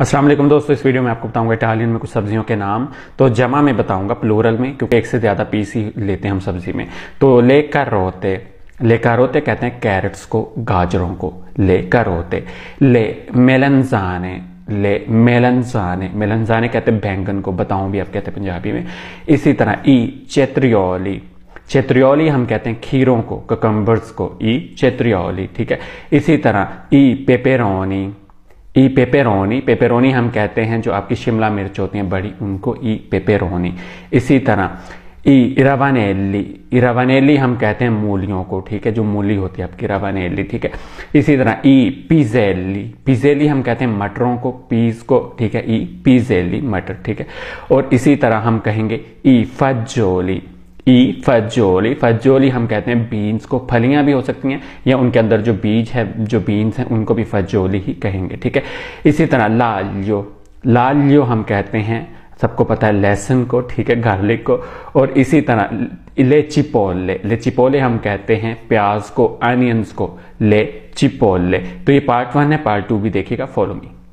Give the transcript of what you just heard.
असलम दोस्तों इस वीडियो में आपको बताऊंगा इटालियन में कुछ सब्जियों के नाम तो जमा में बताऊंगा प्लोरल में क्योंकि एक से ज़्यादा पीस ही लेते हैं हम सब्जी में तो लेकर रोते लेकर रोते कहते हैं कैरेट्स को गाजरों को ले रोते ले मेलनजाने ले मेलनजाने मेलनजाने कहते हैं बैंगन को बताऊं भी आप कहते हैं पंजाबी में इसी तरह ई चेत्रियोली चेत्रियोली हम कहते हैं खीरों को ककम्बर्स को ई चेत्रियोली ठीक है इसी तरह ई पेपेरोनी ई पेपेरोनी पेपेरोनी हम कहते हैं जो आपकी शिमला मिर्च होती हैं बड़ी उनको ई पेपेरोनी इसी तरह ई इरावानेली इरावानेली हम कहते हैं मूलियों को ठीक है जो मूली होती है आपकी इरावानेली ठीक है इसी तरह ई पिजेली पिजेली हम कहते हैं मटरों को पीज को ठीक है ई पिजेली मटर ठीक है और इसी तरह हम कहेंगे ई फजोली ई फजोली फजोली हम कहते हैं बीन्स को फलियां भी हो सकती हैं या उनके अंदर जो बीज है जो बीन्स हैं उनको भी फजोली ही कहेंगे ठीक है इसी तरह लालियो लालियो हम कहते हैं सबको पता है लहसुन को ठीक है गार्लिक को और इसी तरह ले चिपोले ले चिपोले हम कहते हैं प्याज को अनियंस को ले चिपोले तो ये पार्ट वन है पार्ट टू भी देखिएगा फॉलो मी